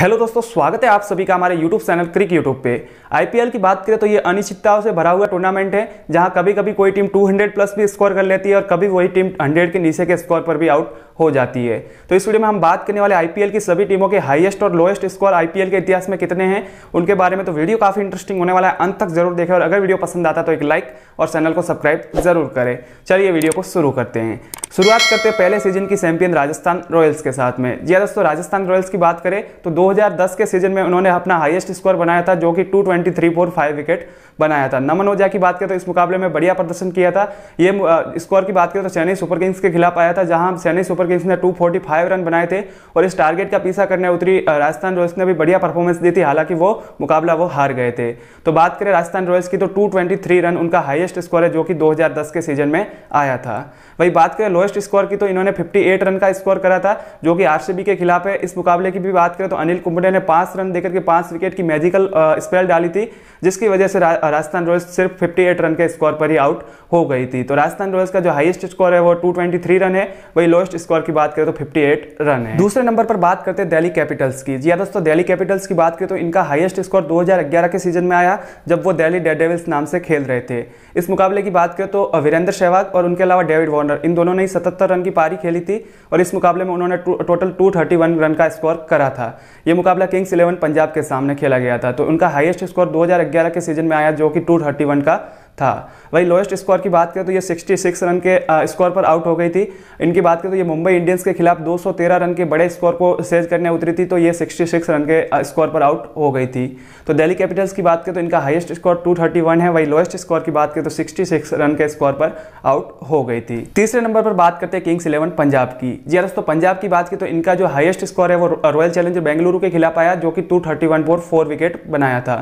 hello दोस्तों स्वागत है आप सभी का हमारे यूट्यूब चैनल क्रिक यूट्यूब पे आईपीएल की बात करें तो ये अनिश्चितताओं से भरा हुआ टूर्नामेंट है जहां कभी कभी कोई टीम 200 प्लस भी स्कोर कर लेती है और कभी वही टीम 100 के नीचे के स्कोर पर भी आउट हो जाती है तो इस वीडियो में हम बात करने वाले आईपीएल की सभी टीमों के हाईएस्ट और लोएस्ट स्कोर आईपीएल के इतिहास में कितने हैं उनके बारे में तो वीडियो काफ़ी इंटरेस्टिंग होने वाला है अंत तक जरूर देखें और अगर वीडियो पसंद आता तो एक लाइक और चैनल को सब्सक्राइब जरूर करें चलिए वीडियो को शुरू करते हैं शुरुआत करते हैं पहले सीजन की चैंपियन राजस्थान रॉयल्स के साथ में जी हाँ दोस्तों राजस्थान रॉयल्स की बात करें तो 2010 के सीजन में उन्होंने अपना हाईएस्ट स्कोर बनाया था जो कि 223.45 विकेट बनाया था नमन ओझा की बात करें तो इस मुकाबले में बढ़िया प्रदर्शन किया था ये स्कोर की बात करें तो चेन्नई सुपर किंग्स के खिलाफ आया था जहां चेन्नई सुपर करके इसने 245 रन बनाए थे और इस टारगेट का पीछा करने उतरी राजस्थान रॉयल्स ने भी बढ़िया परफॉर्मेंस दी थी हालांकि वो मुकाबला वो हार गए थे तो बात करें राजस्थान रॉयल्स की तो 223 रन उनका हाईएस्ट स्कोर है जो कि 2010 के सीजन में आया था वही बात करें लोएस्ट स्कोर की तो इन्होंने फिफ्टी रन का स्कोर करा था जो कि आर के खिलाफ है इस मुकाबले की भी बात करें तो अनिल कुंबड़े ने पाँच रन देकर के पाँच विकेट की मैजिकल स्पेल डाली थी जिसकी वजह से राजस्थान रॉयल्स सिर्फ 58 रन के स्कोर पर ही आउट हो गई थी तो राजस्थान रॉयल्स का जो हाईएस्ट स्कोर है वो 223 रन है वही लोएस्ट स्कोर स्कोर की बात करें तो 58 रन है दूसरे नंबर पर बात करते हैं दिल्ली कैपिटल्स की जी हाँ दोस्तों दिल्ली कैपिटल्स की बात करें तो इनका हाईएस्ट स्कोर दो के सीजन में आया जब वो दिल्ली डेड डेविल्स नाम से खेल रहे थे इस मुकाबले की बात करें तो वीरेंद्र सहवाग और उनके अलावा डेविड वॉर्नर इन दोनों ने ही सतहत्तर रन की पारी खेली थी और इस मुकाबले में उन्होंने टोटल टू रन का स्कोर करा था ये मुकाबला किंग्स इलेवन पंजाब के सामने खेला गया था तो उनका हाइएस्ट स्कोर दो के सीजन में आया जो कि टू का था वही लोएस्ट स्कोर की बात करें तो ये 66 रन के स्कोर पर आउट हो गई थी इनकी बात करें तो ये मुंबई इंडियंस के खिलाफ 213 रन के बड़े स्कोर को सेज करने उतरी थी तो ये 66 रन के स्कोर पर आउट हो गई थी तो दिल्ली कैपिटल्स की बात करें तो इनका हाईएस्ट स्कोर 231 है वही लोएस्ट स्कोर की बात करें तो 66 रन के स्कोर पर आउट हो गई थी तीसरे नंबर पर बात करते हैं किंग्स इलेवन पंजाब की जी हाँ दोस्तों पंजाब की बात की तो इनका जो हाइएस्ट स्कोर है वो रॉयल चैलेंजर बेंगलुरु के खिलाफ आया जो कि two thirty one four wicket बनाया था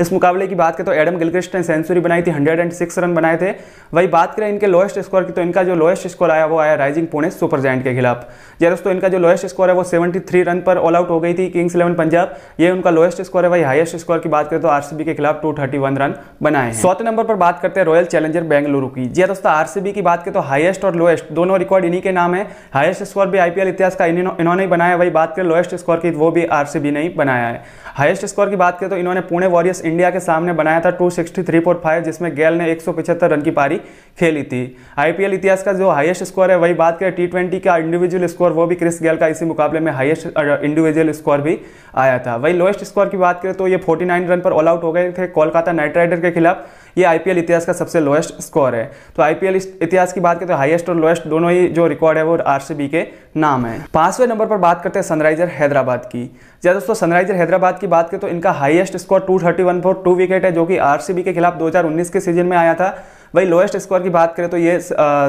इस मुकाबले की बात करें तो एडम गिलक्रिस्ट ने सेंचुरी बनाई थी hundred hundred and six run बनाए थे वही बात करें इनके लोएस्ट स्कोर की तो इनका जो लोएस्ट स्कोर आया वो आया राइजिंग पुणे सुपर जैंट के खिलाफ जी दोस्तों इनका जो लोएस्ट स्कोर है वो सेवेंटी थ्री रन पर ऑल आउट हो गई थी किंग्स इलेवन पंजाब ये उनका लोएस्ट स्कोर है वही हाइस्ट स्कोर की बात करें तो आरसीबी के खिलाफ टू रन बनाए सौते नंबर पर बात करते हैं रॉयल चैलेंजर बेंगलुरु की जी दोस्तों आरसीबी की बात करें तो हाइस्ट और लोएस्ट दोनों रिकॉर्ड इन्हीं के नाम है हाइस्ट स्कोर भी आईपीएल इतिहास का इन्होंने ही बनाया वही बात करें लोएस्ट स्कोर की वो भी आरसीबी ने ही बनाया है हाइस्ट स्कोर की बात करें तो इन्होंने पुणे वॉरियर्स इंडिया के सामने बनाया था two sixty three point five जिसमें गेल ने एक रन की पारी खेली थी आईपीएल इतिहास का जो हाईएस्ट स्कोर है वही बात करें टी ट्वेंटी का इंडिविजुअल स्कोर वो भी क्रिस गेल का इसी मुकाबले में हाईएस्ट इंडिविजुअल स्कोर भी आया था वही लोएस्ट स्कोर की बात करें तो ये 49 रन पर ऑल आउट हो गए थे कोलकाता नाइट राइडर के खिलाफ ये आईपीएल इतिहास का सबसे लोएस्ट स्कोर है तो आईपीएल इतिहास की बात करें तो हाईएस्ट और लोएस्ट दोनों ही जो रिकॉर्ड है वो आरसीबी के नाम है पांचवें नंबर पर बात करते हैं सनराइजर हैदराबाद की जब दोस्तों सनराइजर हैदराबाद की बात करें तो इनका highest score two thirty one for two wicket है जो कि आरसीबी के खिलाफ दो के सीजन में आया था वही लोएस्ट स्कोर की बात करें तो ये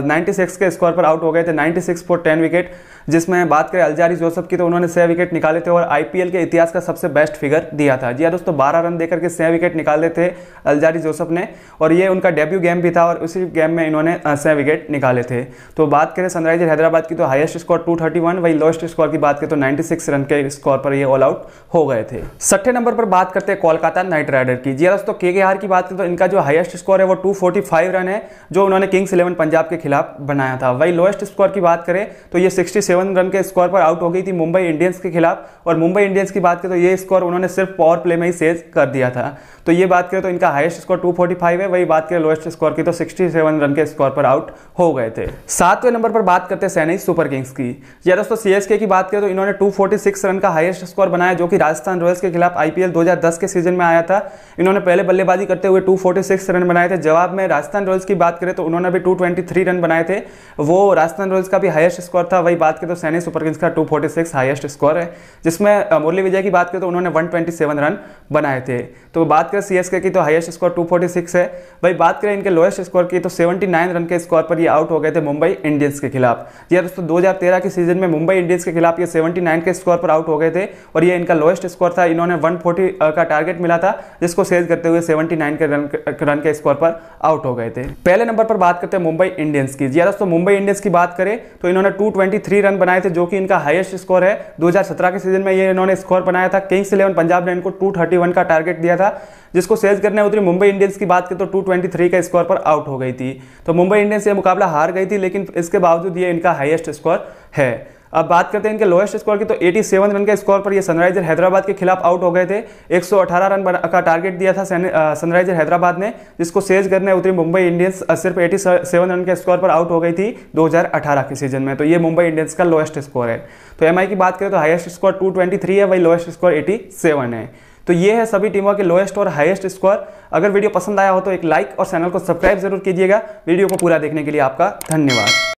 नाइन्टी सिक्स के स्कोर पर आउट हो गए थे ninety six for ten wicket जिसमें बात करें अलजारी जोसफ की तो उन्होंने छः विकेट निकाले थे और आईपीएल के इतिहास का सबसे बेस्ट फिगर दिया था जी हाँ दोस्तों बारह रन देकर के छः विकेट निकाले थे अलजारी जोसफ ने और ये उनका डेब्यू गेम भी था और उसी गेम में इन्होंने छः विकेट निकाले थे तो बात करें सनराइजर हैदराबाद की तो हाइस्ट स्कोर वन वही लोएस्ट स्कोर की बात करें तो सिक्स रन के स्कोर पर ये ऑल आउट हो गए थे छठे नंबर पर बात करते हैं कोलकाता नाइट राइडर की जी हाँ दोस्तों के की बात करें तो इनका जो हाइस्ट स्कोर है वो फाइव रन है जो उन्होंने किंग्स इलेवन पंजाब के खिलाफ बनाया था वही लोएस्ट स्कोर की बात करें तो ये सिक्सटी सेवन रन के स्कोर पर आउट हो गई थी मुंबई इंडियंस के खिलाफ और मुंबई इंडियंस की बात करें तो ये स्कोर उन्होंने सिर्फ पावर प्ले में ही सेज कर दिया था तो ये बात करें तो इनका हाइस्ट स्कोर टू है वही बात करें लोएस्ट स्कोर की तो सिक्सटी रन के स्कोर पर आउट हो गए थे सातवें नंबर पर बात करते हैं चेन्नई सुपर किंग्स की या दोस्तों सीएसके की बात करें तो इन्होंने टू रन का हाइस्ट स्कोर बनाया जो कि राजस्थान रॉयल्स के खिलाफ आईपीएल 2010 के सीजन में आया था इन्होंने पहले बल्लेबाजी करते हुए 246 रन बनाए थे जवाब में राजस्थान रॉयल्स की बात करें तो उन्होंने भी 223 रन बनाए थे वो राजस्थान रॉयल्स का भी हाईएस्ट स्कोर था वही बात करें तो सैनी सुपर किंग्स का 246 हाईएस्ट स्कोर है जिसमें मुरली विजय की बात करें तो उन्होंने 127 रन बनाए थे तो बात करें सीएसके की तो हाईएस्ट स्कोर 246 है भाई बात करें इनके लोएस्ट स्कोर की तो 79 रन के स्कोर पर ये आउट हो गए थे मुंबई इंडियंस के खिलाफ यार दोस्तों दो के सीजन में मुंबई इंडियंस के खिलाफ ये सेवेंटी के स्कोर पर आउट हो गए थे और ये इनका लोएस्ट स्कोर था इन्होंने वन का टारगेट मिला था जिसको सेज करते हुए सेवेंटी के रन रन के स्कोर पर आउट हो गए थे पहले नंबर पर बात करते हैं मुंबई इंडियंस की जी हाँ दोस्तों मुंबई इंडियंस की बात करें तो इन्होंने टू ट्वेंटी रन बनाए थे जो कि इनका हाईएस्ट स्कोर है 2017 के सीजन में ये इन्होंने स्कोर बनाया था किंग्स इलेवन पंजाब ने इनको 231 का टारगेट दिया था जिसको सेज करने उतरी मुंबई इंडियंस की बात करें तो 223 का स्कोर पर आउट हो गई थी तो मुंबई इंडियंस ये मुकाबला हार गई थी लेकिन इसके बावजूद ये इनका हाइएस्ट स्कोर है अब बात करते हैं इनके लोएस्ट स्कोर की तो 87 रन के स्कोर पर ये सनराइजर हैदराबाद के खिलाफ आउट हो गए थे 118 रन का टारगेट दिया था सनराइजर हैदराबाद ने जिसको सेज करने उतरी मुंबई इंडियंस सिर्फ 87 रन के स्कोर पर आउट हो गई थी 2018 के सीजन में तो ये मुंबई इंडियंस का लोएस्ट स्कोर है तो एम की बात करें तो हाइस्ट स्कोर टू है वही लोएस्ट स्कोर एटी है तो ये है सभी टीमों के लोएस्ट और हाइस्ट स्कोर अगर वीडियो पसंद आया हो तो एक लाइक और चैनल को सब्सक्राइब जरूर कीजिएगा वीडियो को पूरा देखने के लिए आपका धन्यवाद